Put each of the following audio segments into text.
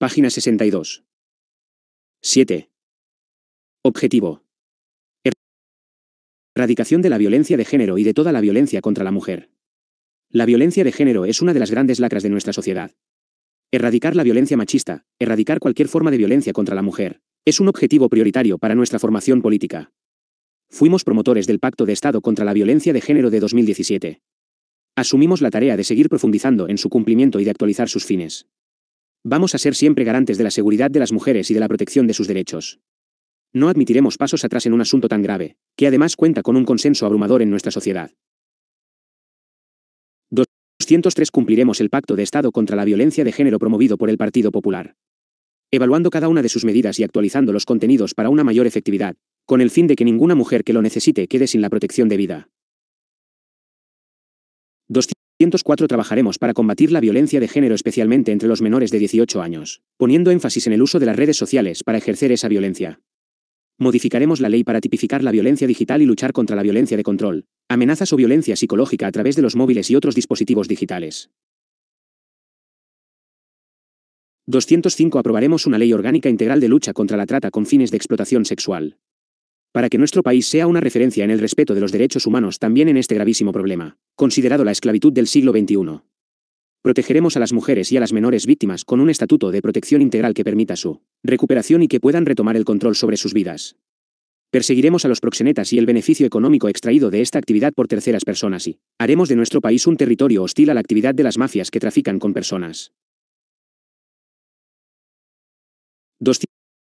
Página 62. 7. Objetivo. Er- Erradicación de la violencia de género y de toda la violencia contra la mujer. La violencia de género es una de las grandes lacras de nuestra sociedad. Erradicar la violencia machista, erradicar cualquier forma de violencia contra la mujer, es un objetivo prioritario para nuestra formación política. Fuimos promotores del Pacto de Estado contra la Violencia de Género de 2017. Asumimos la tarea de seguir profundizando en su cumplimiento y de actualizar sus fines. Vamos a ser siempre garantes de la seguridad de las mujeres y de la protección de sus derechos. No admitiremos pasos atrás en un asunto tan grave, que además cuenta con un consenso abrumador en nuestra sociedad. 203 Cumpliremos el Pacto de Estado contra la Violencia de Género promovido por el Partido Popular. Evaluando cada una de sus medidas y actualizando los contenidos para una mayor efectividad, con el fin de que ninguna mujer que lo necesite quede sin la protección de vida. 204. trabajaremos para combatir la violencia de género especialmente entre los menores de 18 años, poniendo énfasis en el uso de las redes sociales para ejercer esa violencia. Modificaremos la ley para tipificar la violencia digital y luchar contra la violencia de control, amenazas o violencia psicológica a través de los móviles y otros dispositivos digitales. 205 Aprobaremos una ley orgánica integral de lucha contra la trata con fines de explotación sexual para que nuestro país sea una referencia en el respeto de los derechos humanos también en este gravísimo problema, considerado la esclavitud del siglo XXI. Protegeremos a las mujeres y a las menores víctimas con un estatuto de protección integral que permita su recuperación y que puedan retomar el control sobre sus vidas. Perseguiremos a los proxenetas y el beneficio económico extraído de esta actividad por terceras personas y haremos de nuestro país un territorio hostil a la actividad de las mafias que trafican con personas.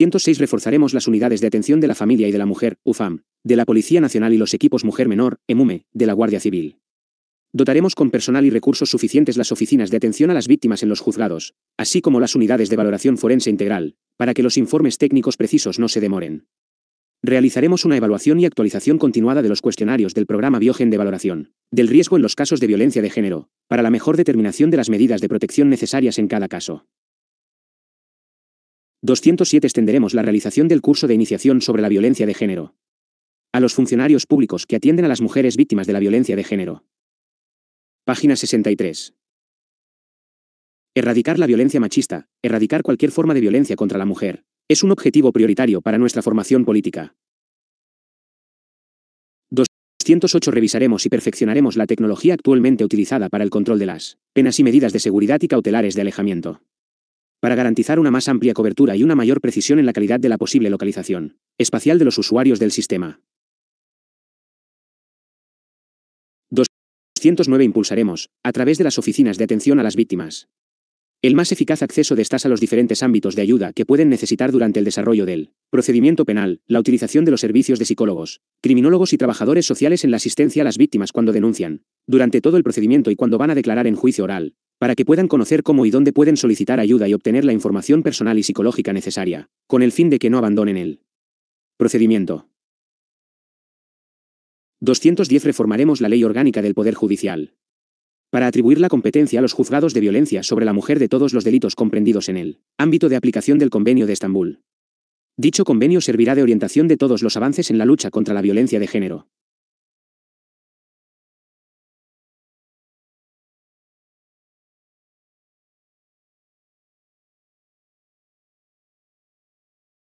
106 reforzaremos las unidades de atención de la familia y de la mujer, UFAM, de la Policía Nacional y los equipos Mujer Menor, EMUME, de la Guardia Civil. Dotaremos con personal y recursos suficientes las oficinas de atención a las víctimas en los juzgados, así como las unidades de valoración forense integral, para que los informes técnicos precisos no se demoren. Realizaremos una evaluación y actualización continuada de los cuestionarios del programa Biogen de valoración, del riesgo en los casos de violencia de género, para la mejor determinación de las medidas de protección necesarias en cada caso. 207 extenderemos la realización del curso de iniciación sobre la violencia de género. A los funcionarios públicos que atienden a las mujeres víctimas de la violencia de género. Página 63. Erradicar la violencia machista, erradicar cualquier forma de violencia contra la mujer, es un objetivo prioritario para nuestra formación política. 208 Revisaremos y perfeccionaremos la tecnología actualmente utilizada para el control de las penas y medidas de seguridad y cautelares de alejamiento para garantizar una más amplia cobertura y una mayor precisión en la calidad de la posible localización espacial de los usuarios del sistema. 209 impulsaremos, a través de las oficinas de atención a las víctimas, el más eficaz acceso de estas a los diferentes ámbitos de ayuda que pueden necesitar durante el desarrollo del procedimiento penal, la utilización de los servicios de psicólogos, criminólogos y trabajadores sociales en la asistencia a las víctimas cuando denuncian, durante todo el procedimiento y cuando van a declarar en juicio oral, para que puedan conocer cómo y dónde pueden solicitar ayuda y obtener la información personal y psicológica necesaria, con el fin de que no abandonen el procedimiento. 210 Reformaremos la ley orgánica del Poder Judicial. Para atribuir la competencia a los juzgados de violencia sobre la mujer de todos los delitos comprendidos en él. ámbito de aplicación del Convenio de Estambul. Dicho convenio servirá de orientación de todos los avances en la lucha contra la violencia de género.